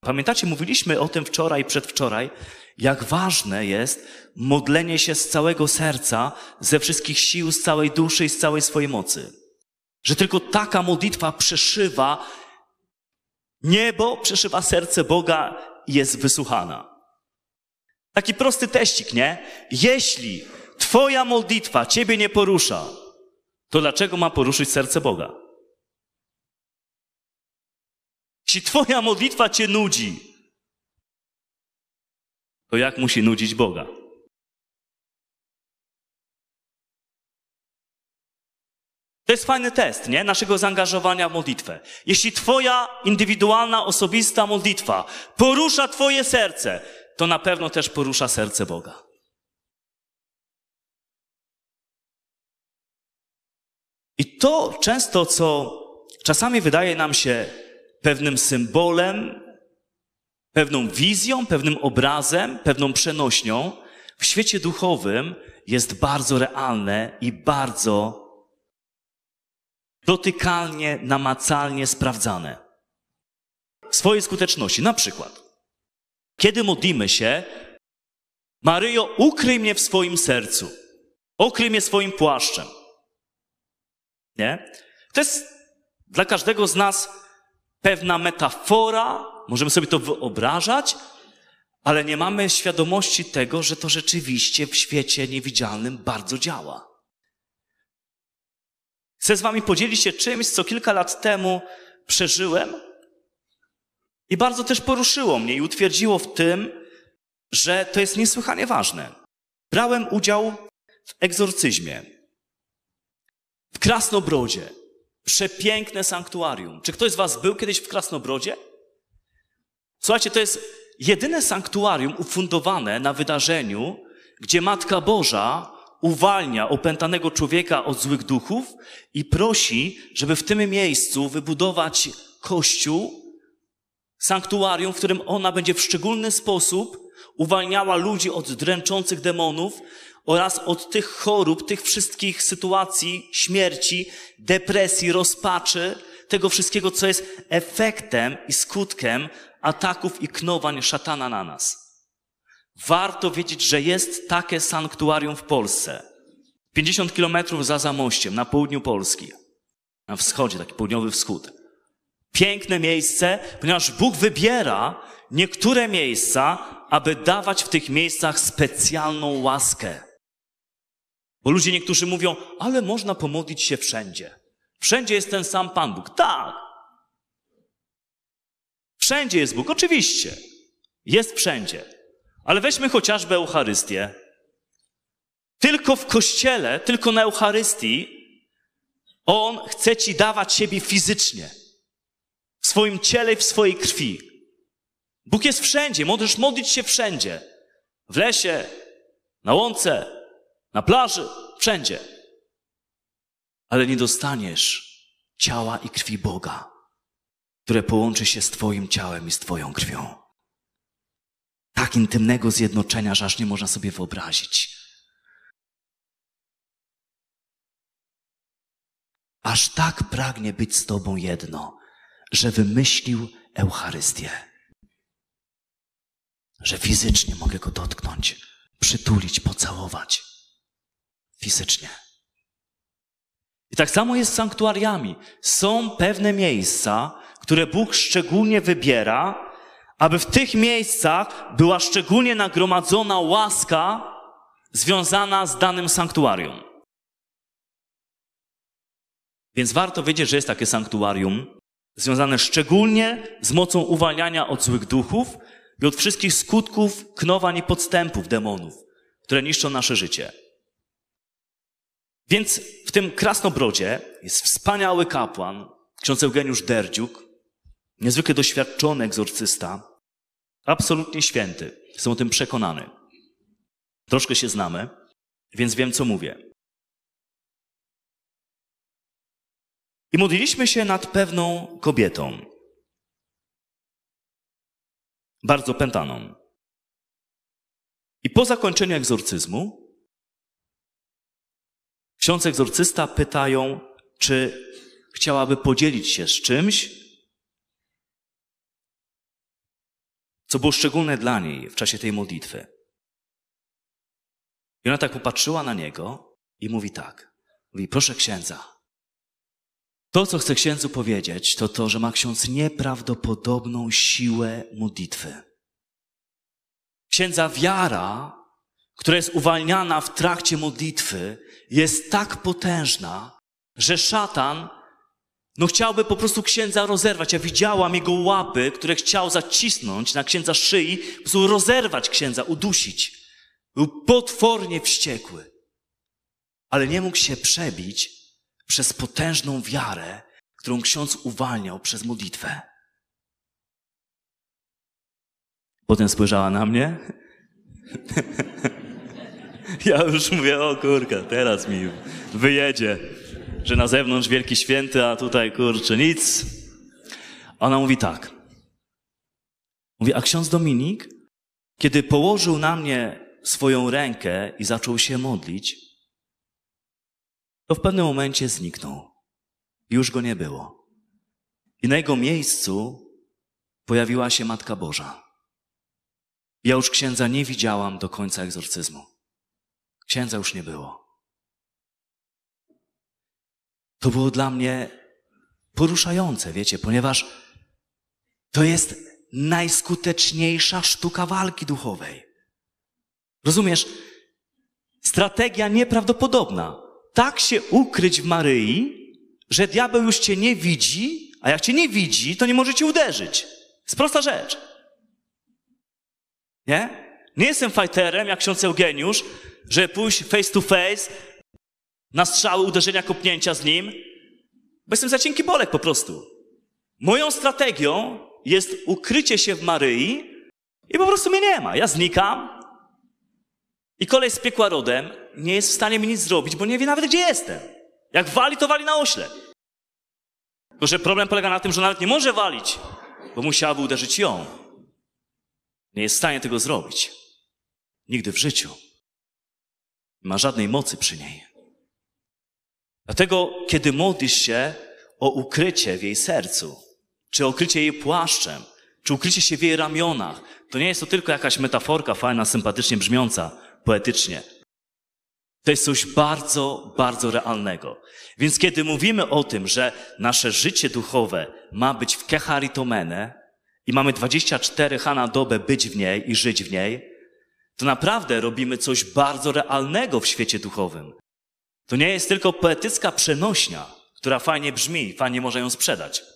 Pamiętacie, mówiliśmy o tym wczoraj, przedwczoraj, jak ważne jest modlenie się z całego serca, ze wszystkich sił, z całej duszy i z całej swojej mocy. Że tylko taka modlitwa przeszywa niebo, przeszywa serce Boga i jest wysłuchana. Taki prosty teścik, nie? Jeśli Twoja modlitwa Ciebie nie porusza, to dlaczego ma poruszyć serce Boga? Jeśli Twoja modlitwa Cię nudzi, to jak musi nudzić Boga? To jest fajny test, nie? Naszego zaangażowania w modlitwę. Jeśli Twoja indywidualna, osobista modlitwa porusza Twoje serce, to na pewno też porusza serce Boga. I to często, co czasami wydaje nam się pewnym symbolem, pewną wizją, pewnym obrazem, pewną przenośnią, w świecie duchowym jest bardzo realne i bardzo dotykalnie, namacalnie sprawdzane. Swojej skuteczności. Na przykład, kiedy modlimy się, Maryjo, ukryj mnie w swoim sercu. Okryj mnie swoim płaszczem. Nie? To jest dla każdego z nas pewna metafora, możemy sobie to wyobrażać, ale nie mamy świadomości tego, że to rzeczywiście w świecie niewidzialnym bardzo działa. Chcę z Wami podzielić się czymś, co kilka lat temu przeżyłem i bardzo też poruszyło mnie i utwierdziło w tym, że to jest niesłychanie ważne. Brałem udział w egzorcyzmie w Krasnobrodzie. Przepiękne sanktuarium. Czy ktoś z Was był kiedyś w Krasnobrodzie? Słuchajcie, to jest jedyne sanktuarium ufundowane na wydarzeniu, gdzie Matka Boża uwalnia opętanego człowieka od złych duchów i prosi, żeby w tym miejscu wybudować kościół, sanktuarium, w którym ona będzie w szczególny sposób uwalniała ludzi od dręczących demonów, oraz od tych chorób, tych wszystkich sytuacji śmierci, depresji, rozpaczy, tego wszystkiego, co jest efektem i skutkiem ataków i knowań szatana na nas. Warto wiedzieć, że jest takie sanktuarium w Polsce. 50 kilometrów za Zamościem, na południu Polski. Na wschodzie, taki południowy wschód. Piękne miejsce, ponieważ Bóg wybiera niektóre miejsca, aby dawać w tych miejscach specjalną łaskę. Bo ludzie niektórzy mówią, ale można pomodlić się wszędzie. Wszędzie jest ten sam Pan Bóg. Tak. Wszędzie jest Bóg, oczywiście. Jest wszędzie. Ale weźmy chociażby Eucharystię. Tylko w kościele, tylko na Eucharystii On chce Ci dawać siebie fizycznie. W swoim ciele i w swojej krwi. Bóg jest wszędzie, możesz modlić się wszędzie. W lesie, na łące, na plaży, wszędzie. Ale nie dostaniesz ciała i krwi Boga, które połączy się z Twoim ciałem i z Twoją krwią. Tak intymnego zjednoczenia, że aż nie można sobie wyobrazić. Aż tak pragnie być z Tobą jedno, że wymyślił Eucharystię. Że fizycznie mogę go dotknąć, przytulić, pocałować fizycznie. I tak samo jest z sanktuariami. Są pewne miejsca, które Bóg szczególnie wybiera, aby w tych miejscach była szczególnie nagromadzona łaska związana z danym sanktuarium. Więc warto wiedzieć, że jest takie sanktuarium związane szczególnie z mocą uwalniania od złych duchów i od wszystkich skutków, knowań i podstępów demonów, które niszczą nasze życie. Więc w tym Krasnobrodzie jest wspaniały kapłan, ksiądz Eugeniusz Derdziuk, niezwykle doświadczony egzorcysta, absolutnie święty. Jestem o tym przekonany. Troszkę się znamy, więc wiem, co mówię. I modliliśmy się nad pewną kobietą, bardzo pętaną. I po zakończeniu egzorcyzmu Ksiądz egzorcysta pytają, czy chciałaby podzielić się z czymś, co było szczególne dla niej w czasie tej modlitwy. I ona tak popatrzyła na niego i mówi tak. Mówi, proszę księdza. To, co chcę księdzu powiedzieć, to to, że ma ksiądz nieprawdopodobną siłę modlitwy. Księdza wiara która jest uwalniana w trakcie modlitwy, jest tak potężna, że szatan no chciałby po prostu księdza rozerwać. Ja widziałam jego łapy, które chciał zacisnąć na księdza szyi, po prostu rozerwać księdza, udusić. Był potwornie wściekły. Ale nie mógł się przebić przez potężną wiarę, którą ksiądz uwalniał przez modlitwę. Potem spojrzała na mnie. ja już mówię, o kurka, teraz mi wyjedzie, że na zewnątrz wielki święty, a tutaj kurczę nic. Ona mówi tak. Mówi, a ksiądz Dominik, kiedy położył na mnie swoją rękę i zaczął się modlić, to w pewnym momencie zniknął. Już go nie było. I na jego miejscu pojawiła się Matka Boża. Ja już księdza nie widziałam do końca egzorcyzmu. Księdza już nie było. To było dla mnie poruszające, wiecie, ponieważ to jest najskuteczniejsza sztuka walki duchowej. Rozumiesz? Strategia nieprawdopodobna. Tak się ukryć w Maryi, że diabeł już cię nie widzi, a jak cię nie widzi, to nie może cię uderzyć. Jest prosta rzecz. Nie? Nie jestem fajterem, jak ksiądz Eugeniusz, żeby pójść face to face na strzały, uderzenia, kopnięcia z nim, bo jestem za cienki bolek po prostu. Moją strategią jest ukrycie się w Maryi i po prostu mnie nie ma. Ja znikam i kolej z piekła rodem nie jest w stanie mi nic zrobić, bo nie wie nawet, gdzie jestem. Jak wali, to wali na oślep. Tylko, że problem polega na tym, że nawet nie może walić, bo musiałaby uderzyć ją. Nie jest w stanie tego zrobić. Nigdy w życiu. Nie ma żadnej mocy przy niej. Dlatego, kiedy modlisz się o ukrycie w jej sercu, czy okrycie jej płaszczem, czy ukrycie się w jej ramionach, to nie jest to tylko jakaś metaforka fajna, sympatycznie brzmiąca, poetycznie. To jest coś bardzo, bardzo realnego. Więc kiedy mówimy o tym, że nasze życie duchowe ma być w kecharitomene i mamy 24 h na dobę być w niej i żyć w niej, to naprawdę robimy coś bardzo realnego w świecie duchowym. To nie jest tylko poetycka przenośnia, która fajnie brzmi, fajnie może ją sprzedać.